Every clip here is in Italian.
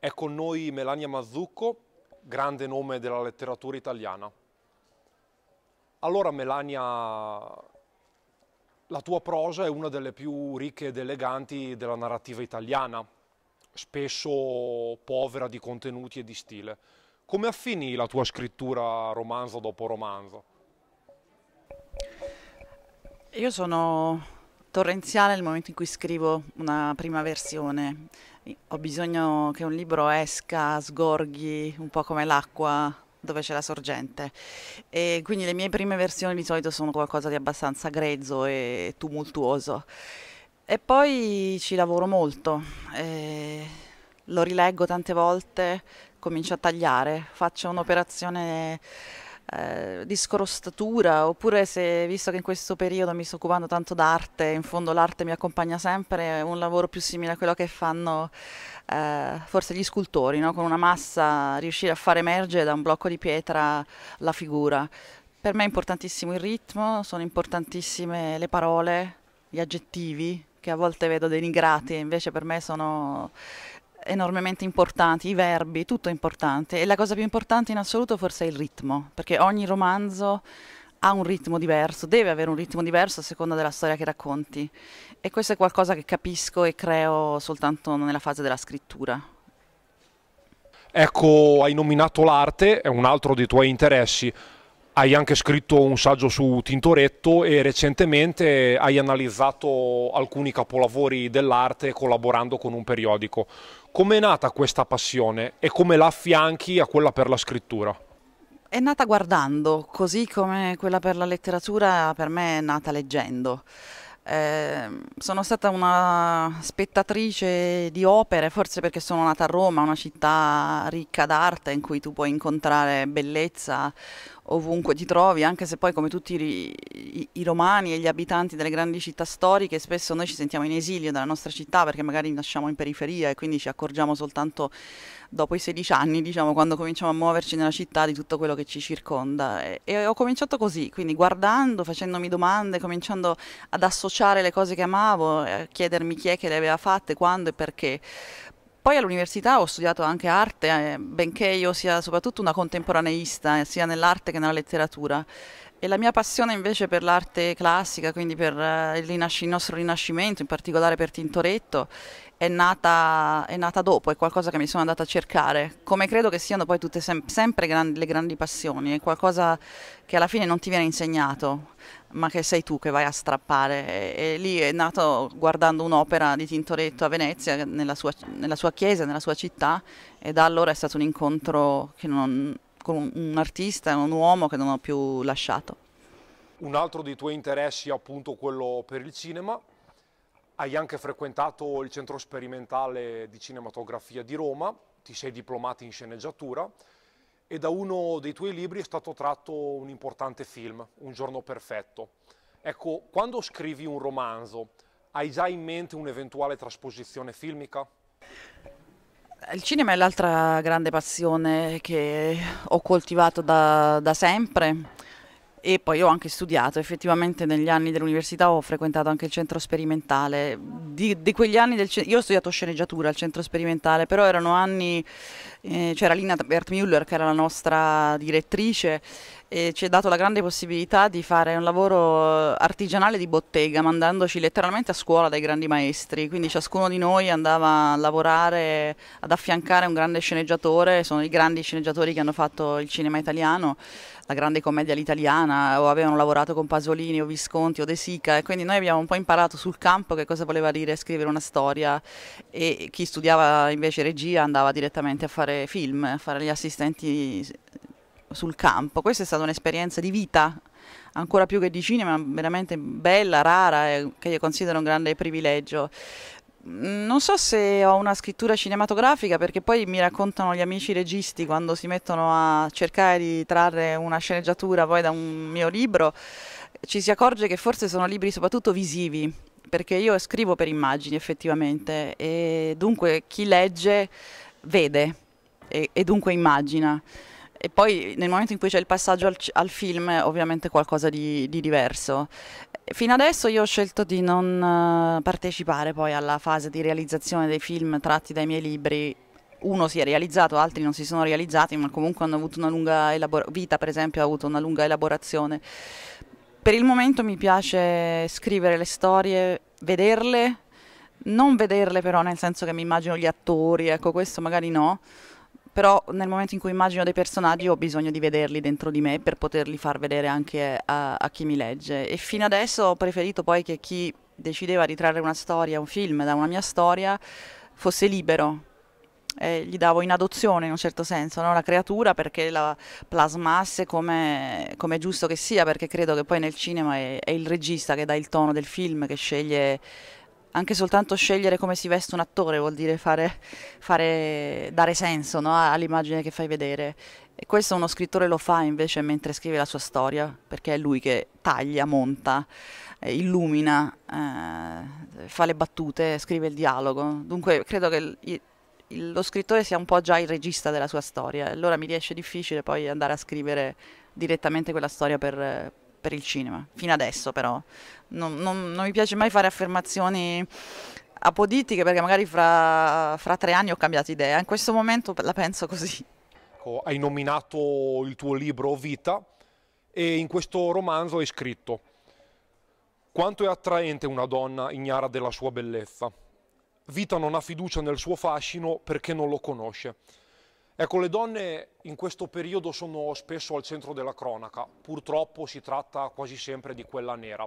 È con noi Melania Mazzucco, grande nome della letteratura italiana. Allora Melania, la tua prosa è una delle più ricche ed eleganti della narrativa italiana, spesso povera di contenuti e di stile. Come affini la tua scrittura romanzo dopo romanzo? Io sono torrenziale nel momento in cui scrivo una prima versione. Ho bisogno che un libro esca, sgorghi, un po' come l'acqua dove c'è la sorgente. E quindi le mie prime versioni di solito sono qualcosa di abbastanza grezzo e tumultuoso. E poi ci lavoro molto, eh, lo rileggo tante volte, comincio a tagliare, faccio un'operazione eh, di scrostatura oppure se, visto che in questo periodo mi sto occupando tanto d'arte, in fondo l'arte mi accompagna sempre, un lavoro più simile a quello che fanno eh, forse gli scultori, no? con una massa riuscire a far emergere da un blocco di pietra la figura. Per me è importantissimo il ritmo, sono importantissime le parole, gli aggettivi, che a volte vedo denigrati, invece per me sono enormemente importanti, i verbi, tutto è importante e la cosa più importante in assoluto forse è il ritmo, perché ogni romanzo ha un ritmo diverso, deve avere un ritmo diverso a seconda della storia che racconti e questo è qualcosa che capisco e creo soltanto nella fase della scrittura. Ecco, hai nominato l'arte, è un altro dei tuoi interessi. Hai anche scritto un saggio su Tintoretto e recentemente hai analizzato alcuni capolavori dell'arte collaborando con un periodico. Come è nata questa passione e come la affianchi a quella per la scrittura? È nata guardando, così come quella per la letteratura per me è nata leggendo. Eh, sono stata una spettatrice di opere, forse perché sono nata a Roma, una città ricca d'arte in cui tu puoi incontrare bellezza ovunque ti trovi, anche se poi come tutti i, i, i romani e gli abitanti delle grandi città storiche, spesso noi ci sentiamo in esilio dalla nostra città perché magari nasciamo in periferia e quindi ci accorgiamo soltanto dopo i 16 anni, diciamo, quando cominciamo a muoverci nella città di tutto quello che ci circonda. E, e ho cominciato così, quindi guardando, facendomi domande, cominciando ad associare le cose che amavo, a eh, chiedermi chi è che le aveva fatte, quando e perché. Poi all'università ho studiato anche arte, eh, benché io sia soprattutto una contemporaneista, eh, sia nell'arte che nella letteratura. E la mia passione invece per l'arte classica, quindi per eh, il, il, nostro Rinascimento, in particolare per Tintoretto, è nata, è nata, dopo, è qualcosa che mi sono andata a cercare, come credo che siano poi tutte sem sempre grandi, le grandi passioni, è qualcosa che alla fine non ti viene insegnato, ma che sei tu che vai a strappare. E, e lì è nato guardando un'opera di Tintoretto a Venezia, nella sua, nella sua, chiesa, nella sua città, e da allora è stato un incontro non, con un artista, un uomo che non ho più lasciato. Un altro dei tuoi interessi è appunto quello per il cinema, hai anche frequentato il Centro Sperimentale di Cinematografia di Roma, ti sei diplomato in sceneggiatura e da uno dei tuoi libri è stato tratto un importante film, Un giorno perfetto. Ecco, quando scrivi un romanzo, hai già in mente un'eventuale trasposizione filmica? Il cinema è l'altra grande passione che ho coltivato da, da sempre e poi ho anche studiato, effettivamente negli anni dell'università ho frequentato anche il centro sperimentale, di, di quegli anni del, io ho studiato sceneggiatura al centro sperimentale, però erano anni, eh, c'era Lina Bertmüller che era la nostra direttrice, e ci è dato la grande possibilità di fare un lavoro eh, artigianale di bottega, mandandoci letteralmente a scuola dai grandi maestri, quindi ciascuno di noi andava a lavorare, ad affiancare un grande sceneggiatore, sono i grandi sceneggiatori che hanno fatto il cinema italiano, la grande commedia all'italiana, o avevano lavorato con Pasolini o Visconti o De Sica, e quindi noi abbiamo un po' imparato sul campo che cosa voleva dire scrivere una storia e chi studiava invece regia andava direttamente a fare film, a fare gli assistenti sul campo. Questa è stata un'esperienza di vita, ancora più che di cinema, veramente bella, rara e che io considero un grande privilegio. Mm, non so se ho una scrittura cinematografica perché poi mi raccontano gli amici registi quando si mettono a cercare di trarre una sceneggiatura poi da un mio libro, ci si accorge che forse sono libri soprattutto visivi, perché io scrivo per immagini effettivamente e dunque chi legge vede e, e dunque immagina e poi nel momento in cui c'è il passaggio al, al film ovviamente qualcosa di, di, diverso. Fino adesso io ho scelto di non eh, partecipare poi alla fase di realizzazione dei film tratti dai miei libri. Uno si è realizzato, altri non si sono realizzati, ma comunque hanno avuto una lunga elaborazione. Vita, per esempio, ha avuto una lunga elaborazione. Per il momento mi piace scrivere le storie, vederle, non vederle però nel senso che mi immagino gli attori, ecco questo magari no però nel momento in cui immagino dei personaggi ho bisogno di vederli dentro di me per poterli far vedere anche a, a chi mi legge e fino adesso ho preferito poi che chi decideva di trarre una storia, un film da una mia storia fosse libero eh, gli davo in adozione in un certo senso no? la creatura perché la plasmasse come, come, è giusto che sia perché credo che poi nel cinema è, è, il regista che dà il tono del film che sceglie anche soltanto scegliere come si veste un attore vuol dire fare, fare, dare senso no? all'immagine che fai vedere. E questo uno scrittore lo fa invece mentre scrive la sua storia, perché è lui che taglia, monta, eh, illumina, eh, fa le battute, scrive il dialogo. Dunque credo che il, il, lo scrittore sia un po' già il regista della sua storia, allora mi riesce difficile poi andare a scrivere direttamente quella storia per, per il cinema, fino adesso però. Non, non, non mi piace mai fare affermazioni apodittiche perché magari fra, fra tre anni ho cambiato idea, in questo momento la penso così. Ecco, hai nominato il tuo libro Vita e in questo romanzo hai scritto quanto è attraente una donna ignara della sua bellezza. Vita non ha fiducia nel suo fascino perché non lo conosce. Ecco, le donne in questo periodo sono spesso al centro della cronaca, purtroppo si tratta quasi sempre di quella nera.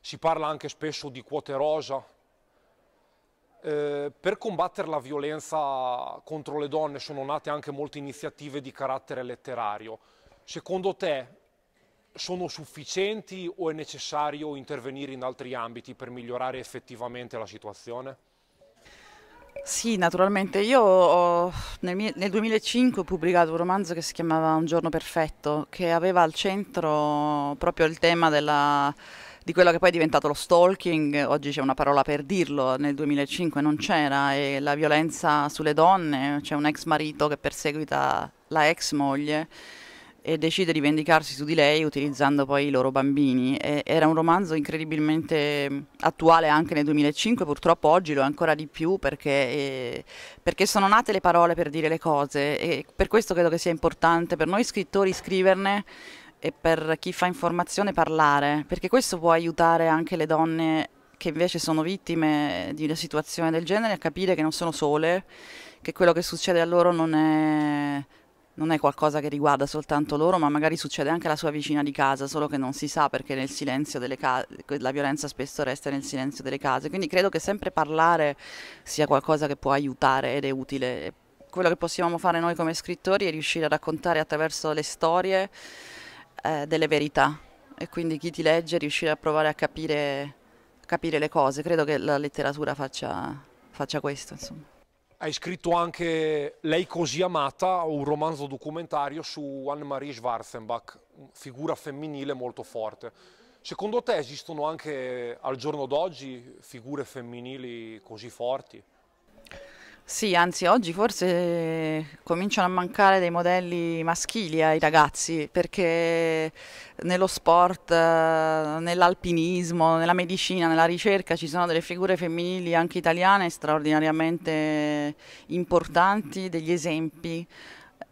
Si parla anche spesso di quote rosa. Eh, per combattere la violenza contro le donne sono nate anche molte iniziative di carattere letterario. Secondo te sono sufficienti o è necessario intervenire in altri ambiti per migliorare effettivamente la situazione? Sì, naturalmente. Io ho, nel, mie- nel 2005 ho pubblicato un romanzo che si chiamava Un giorno perfetto, che aveva al centro proprio il tema della di quello che poi è diventato lo stalking, oggi c'è una parola per dirlo, nel 2005 non c'era, e la violenza sulle donne, c'è un ex marito che perseguita la ex moglie e decide di vendicarsi su di lei utilizzando poi i loro bambini. E era un romanzo incredibilmente attuale anche nel 2005, purtroppo oggi lo è ancora di più perché, eh, perché sono nate le parole per dire le cose e per questo credo che sia importante per noi scrittori scriverne e per chi fa informazione parlare, perché questo può aiutare anche le donne che invece sono vittime di una situazione del genere a capire che non sono sole, che quello che succede a loro non è non è qualcosa che riguarda soltanto loro, ma magari succede anche alla sua vicina di casa, solo che non si sa perché nel silenzio delle case la violenza spesso resta nel silenzio delle case. Quindi credo che sempre parlare sia qualcosa che può aiutare ed è utile. Quello che possiamo fare noi come scrittori è riuscire a raccontare attraverso le storie eh, delle verità e quindi chi ti legge riuscire a provare a capire, capire le cose. Credo che la letteratura faccia, faccia questo, insomma. Hai scritto anche Lei così amata, un romanzo documentario su Anne-Marie Schwarzenbach, figura femminile molto forte. Secondo te esistono anche al giorno d'oggi figure femminili così forti? Sì, anzi oggi forse cominciano a mancare dei modelli maschili ai ragazzi perché nello sport, eh, nell'alpinismo, nella medicina, nella ricerca ci sono delle figure femminili anche italiane straordinariamente importanti, degli esempi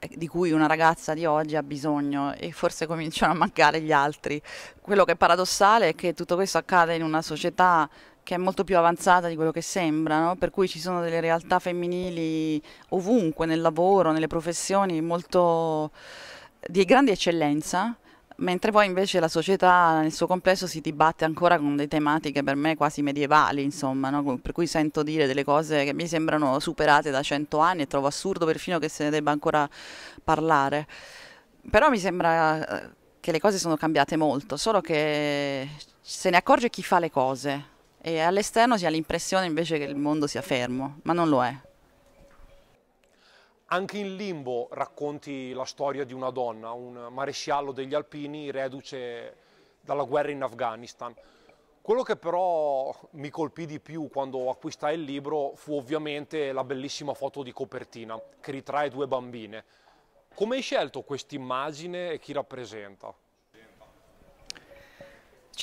eh, di cui una ragazza di oggi ha bisogno e forse cominciano a mancare gli altri. Quello che è paradossale è che tutto questo accade in una società che è molto più avanzata di quello che sembra, no? per cui ci sono delle realtà femminili ovunque, nel lavoro, nelle professioni, molto di grande eccellenza, mentre poi invece la società nel suo complesso si dibatte ancora con delle tematiche per me quasi medievali, insomma, no? per cui sento dire delle cose che mi sembrano superate da cento anni e trovo assurdo perfino che se ne debba ancora parlare. Però mi sembra eh, che le cose sono cambiate molto, solo che se ne accorge chi fa le cose, e all'esterno si ha l'impressione invece che il mondo sia fermo, ma non lo è. Anche in Limbo racconti la storia di una donna, un maresciallo degli alpini reduce dalla guerra in Afghanistan. Quello che però mi colpì di più quando acquistai il libro fu ovviamente la bellissima foto di copertina che ritrae due bambine. Come hai scelto quest'immagine e chi rappresenta?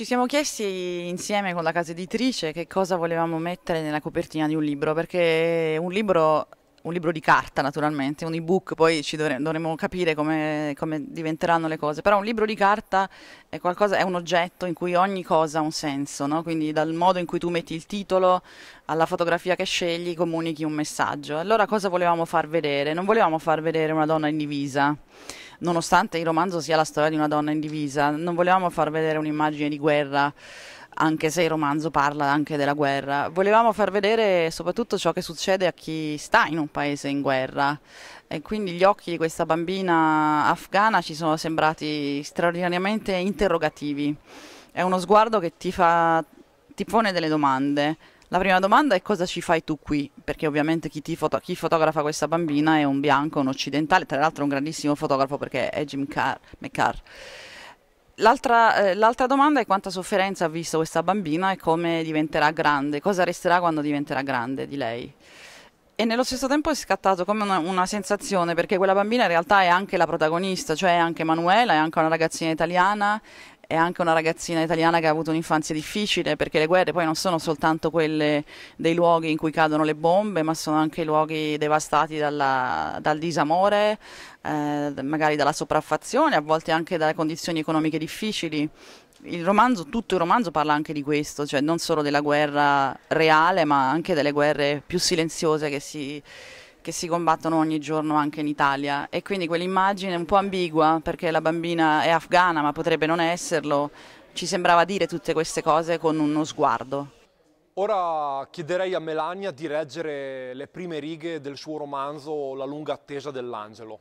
Ci siamo chiesti insieme con la casa editrice che cosa volevamo mettere nella copertina di un libro, perché un libro, un libro di carta naturalmente, un ebook, poi ci dovre- dovremo capire come, come, diventeranno le cose, però un libro di carta è, qualcosa, è un oggetto in cui ogni cosa ha un senso, no? quindi dal modo in cui tu metti il titolo alla fotografia che scegli comunichi un messaggio. Allora cosa volevamo far vedere? Non volevamo far vedere una donna in divisa nonostante il romanzo sia la storia di una donna in divisa, non volevamo far vedere un'immagine di guerra anche se il romanzo parla anche della guerra. Volevamo far vedere soprattutto ciò che succede a chi sta in un paese in guerra e quindi gli occhi di questa bambina afghana ci sono sembrati straordinariamente interrogativi. È uno sguardo che ti, fa, ti pone delle domande la prima domanda è cosa ci fai tu qui? Perché ovviamente chi, foto chi fotografa questa bambina è un bianco, un occidentale, tra l'altro un grandissimo fotografo perché è Jim Carr, McCarr. L'altra, eh, domanda è quanta sofferenza ha visto questa bambina e come diventerà grande, cosa resterà quando diventerà grande di lei. E nello stesso tempo è scattato come una, una sensazione, perché quella bambina in realtà è anche la protagonista, cioè è anche Manuela, è anche una ragazzina italiana, è anche una ragazzina italiana che ha avuto un'infanzia difficile, perché le guerre poi non sono soltanto quelle dei luoghi in cui cadono le bombe, ma sono anche luoghi devastati dalla, dal disamore, eh, magari dalla sopraffazione, a volte anche dalle condizioni economiche difficili. Il romanzo, tutto il romanzo parla anche di questo, cioè non solo della guerra reale, ma anche delle guerre più silenziose che si che si combattono ogni giorno anche in Italia e quindi quell'immagine un po' ambigua perché la bambina è afghana ma potrebbe non esserlo, ci sembrava dire tutte queste cose con uno sguardo. Ora chiederei a Melania di leggere le prime righe del suo romanzo La lunga attesa dell'angelo.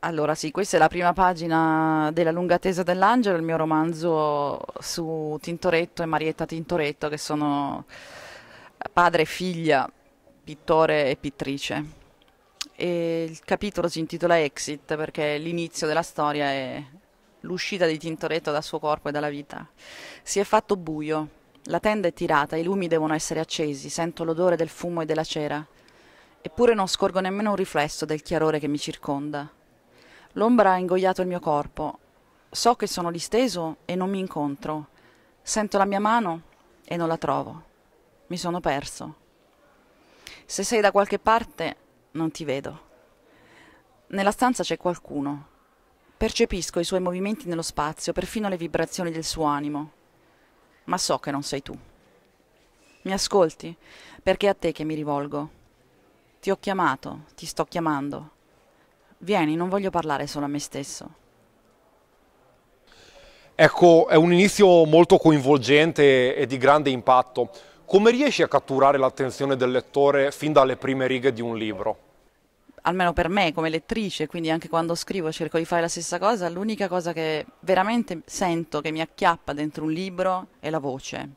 Allora sì, questa è la prima pagina della lunga attesa dell'angelo, il mio romanzo su Tintoretto e Marietta Tintoretto che sono padre e figlia pittore e pittrice. E il capitolo si intitola Exit perché l'inizio della storia è l'uscita di Tintoretto dal suo corpo e dalla vita. Si è fatto buio, la tenda è tirata, i lumi devono essere accesi, sento l'odore del fumo e della cera. Eppure non scorgo nemmeno un riflesso del chiarore che mi circonda. L'ombra ha ingoiato il mio corpo. So che sono disteso e non mi incontro. Sento la mia mano e non la trovo. Mi sono perso. Se sei da qualche parte, non ti vedo. Nella stanza c'è qualcuno. Percepisco i suoi movimenti nello spazio, perfino le vibrazioni del suo animo. Ma so che non sei tu. Mi ascolti? Perché è a te che mi rivolgo. Ti ho chiamato, ti sto chiamando. Vieni, non voglio parlare solo a me stesso. Ecco, è un inizio molto coinvolgente e di grande impatto. Come riesci a catturare l'attenzione del lettore fin dalle prime righe di un libro? almeno per me come lettrice, quindi anche quando scrivo cerco di fare la stessa cosa, l'unica cosa che veramente sento che mi acchiappa dentro un libro è la voce.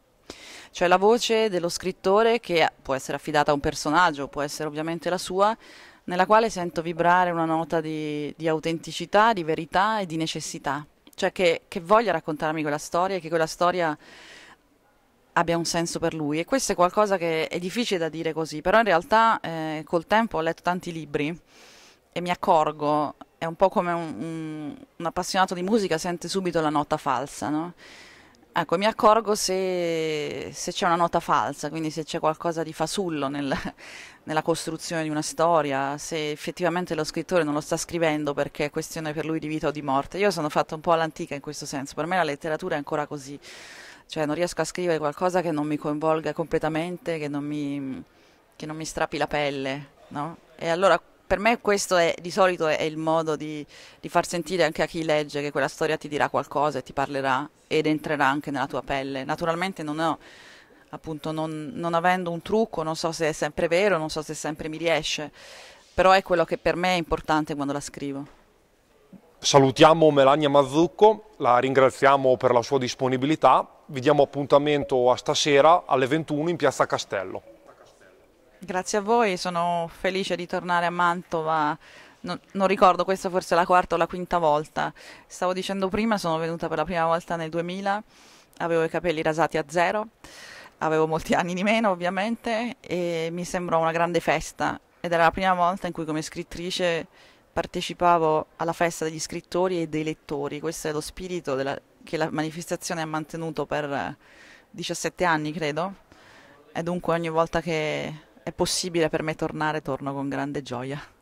Cioè la voce dello scrittore che può essere affidata a un personaggio, può essere ovviamente la sua, nella quale sento vibrare una nota di, di autenticità, di verità e di necessità. Cioè che, che voglia raccontarmi quella storia e che quella storia abbia un senso per lui e questo è qualcosa che è difficile da dire così, però in realtà eh, col tempo ho letto tanti libri e mi accorgo, è un po' come un, un, un appassionato di musica sente subito la nota falsa, no? Ecco, mi accorgo se, se, c'è una nota falsa, quindi se c'è qualcosa di fasullo nel, nella costruzione di una storia, se effettivamente lo scrittore non lo sta scrivendo perché è questione per lui di vita o di morte. Io sono fatta un po' all'antica in questo senso, per me la letteratura è ancora così cioè non riesco a scrivere qualcosa che non mi coinvolga completamente, che non mi, che non mi strappi la pelle, no? E allora per me questo è, di solito è il modo di, di, far sentire anche a chi legge che quella storia ti dirà qualcosa e ti parlerà ed entrerà anche nella tua pelle. Naturalmente non ho, appunto, non, non avendo un trucco, non so se è sempre vero, non so se sempre mi riesce, però è quello che per me è importante quando la scrivo. Salutiamo Melania Mazzucco, la ringraziamo per la sua disponibilità vi diamo appuntamento a stasera alle 21 in Piazza Castello. Grazie a voi, sono felice di tornare a Mantova. Non, non, ricordo, questa forse è la quarta o la quinta volta. Stavo dicendo prima, sono venuta per la prima volta nel 2000, avevo i capelli rasati a zero, avevo molti anni di meno ovviamente e mi sembrò una grande festa ed era la prima volta in cui come scrittrice partecipavo alla festa degli scrittori e dei lettori, questo è lo spirito della, che la manifestazione ha mantenuto per 17 eh, anni, credo, e dunque ogni volta che è possibile per me tornare torno con grande gioia.